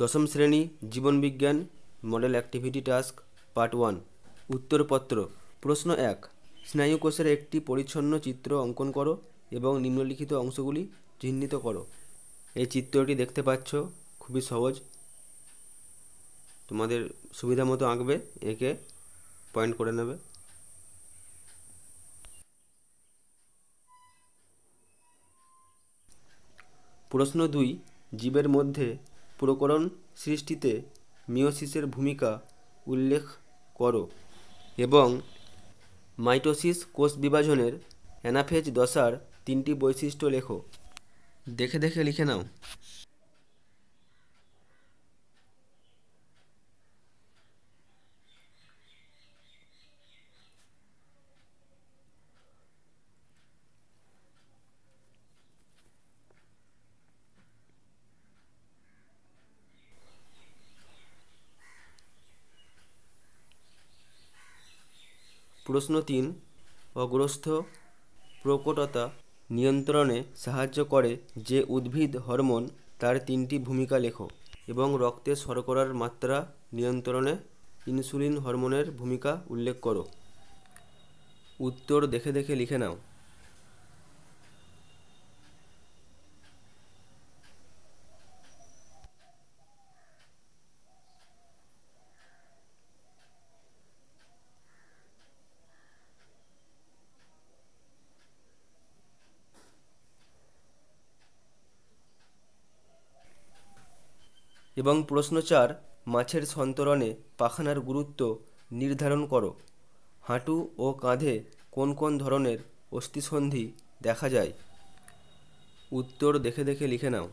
দশম শ্রেণী জীবনবিজ্ঞান model activity task part one উত্তরপত্র প্রশ্ন এক স্নায়ুকোষের একটি পরিচ্ছন্ন চিত্র অঙ্কন করো এবং নিম্নলিখিত অংশগুলি চিহ্নিত করো এই চিত্রটি দেখতে পাচ্ছ খুবই সহজ তোমাদের সুবিধা মতো আঁকবে একে পয়েন্ট করে নেবে প্রশ্ন দুই জীবের মধ্যে প্রকরণ সৃষ্টিতে মিওসিসের ভূমিকা উল্লেখ করো এবং মাইটোসিস কোষ বিভাজনের অ্যানাফেজ দশার তিনটি বৈশিষ্ট্য লেখো দেখে দেখে লিখে নাও প্রশ্ন তিন অগ্রস্থ প্রকটতা নিয়ন্ত্রণে সাহায্য করে যে উদ্ভিদ হরমোন তার তিনটি ভূমিকা লেখো এবং রক্তে শর্করার মাত্রা নিয়ন্ত্রণে ইনসুলিন হরমোনের ভূমিকা উল্লেখ করো উত্তর দেখে দেখে লিখে নাও এবং প্রশ্ন চার মাছের সন্তরণে পাখানার গুরুত্ব নির্ধারণ করো হাঁটু ও কাঁধে কোন কোন ধরনের অস্থিসন্ধি দেখা যায় উত্তর দেখে দেখে লিখে নাও